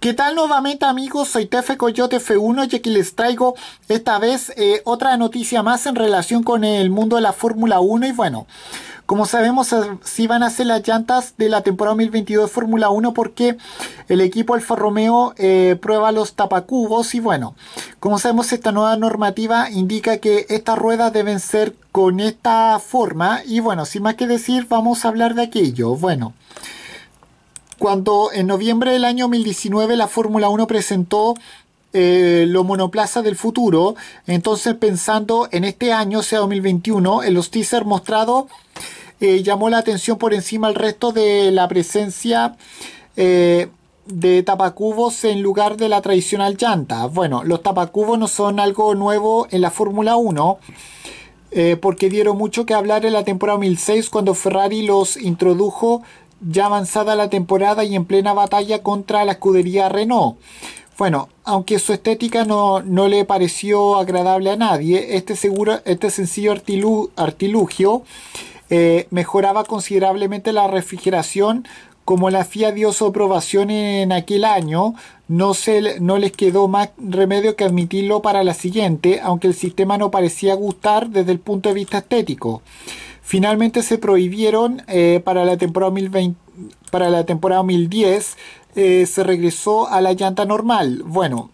¿Qué tal nuevamente amigos? Soy Tefe Coyote F1 y aquí les traigo esta vez eh, otra noticia más en relación con el mundo de la Fórmula 1 y bueno, como sabemos eh, si van a ser las llantas de la temporada 2022 Fórmula 1 porque el equipo Alfa Romeo eh, prueba los tapacubos y bueno, como sabemos esta nueva normativa indica que estas ruedas deben ser con esta forma y bueno, sin más que decir vamos a hablar de aquello, bueno cuando en noviembre del año 2019 la Fórmula 1 presentó eh, los monoplazas del futuro. Entonces, pensando en este año, sea 2021, en los teasers mostrados, eh, llamó la atención por encima al resto de la presencia eh, de tapacubos en lugar de la tradicional llanta. Bueno, los tapacubos no son algo nuevo en la Fórmula 1. porque dieron mucho que hablar en la temporada 2006 cuando Ferrari los introdujo ya avanzada la temporada y en plena batalla contra la escudería Renault. Bueno, aunque su estética no, le pareció agradable a nadie, este, seguro, este sencillo artilugio eh, mejoraba considerablemente la refrigeración. Como la FIA dio su aprobación en aquel año, no, se, no les quedó más remedio que admitirlo para la siguiente, aunque el sistema no parecía gustar desde el punto de vista estético. Finalmente se prohibieron eh, para, la temporada 2010, eh, se regresó a la llanta normal. Bueno,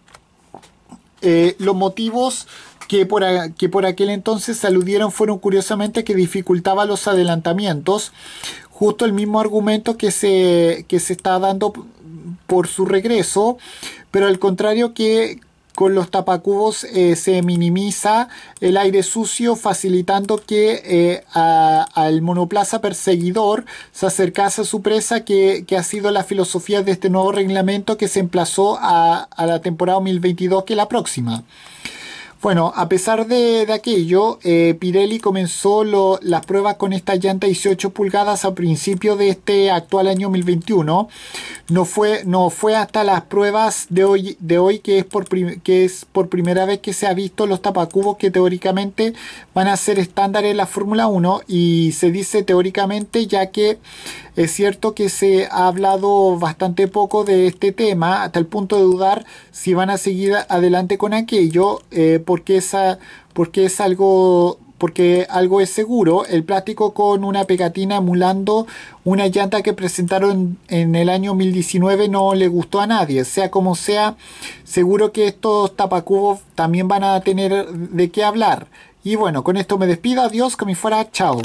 eh, los motivos que por, aquel entonces se aludieron fueron curiosamente que dificultaba los adelantamientos, justo el mismo argumento que se, que se está dando por su regreso, pero al contrario que con los tapacubos eh, se minimiza el aire sucio facilitando que eh, al monoplaza perseguidor se acercase a su presa que, ha sido la filosofía de este nuevo reglamento que se emplazó a, a la temporada 2022 que es la próxima. Bueno, a pesar de, de aquello, eh, Pirelli comenzó las pruebas con esta llanta 18 pulgadas a principio de este actual año 2021. No fue, no fue hasta las pruebas de hoy, de hoy que, es por que es por primera vez que se ha visto los tapacubos que teóricamente van a ser estándares en la Fórmula 1 y se dice teóricamente ya que es cierto que se ha hablado bastante poco de este tema hasta el punto de dudar si van a seguir adelante con aquello. Eh, porque, esa, porque es algo porque algo es seguro, el plástico con una pegatina emulando una llanta que presentaron en el año 2019 no le gustó a nadie. Sea como sea, seguro que estos tapacubos también van a tener de qué hablar. Y bueno, con esto me despido, adiós, que me fuera, chao.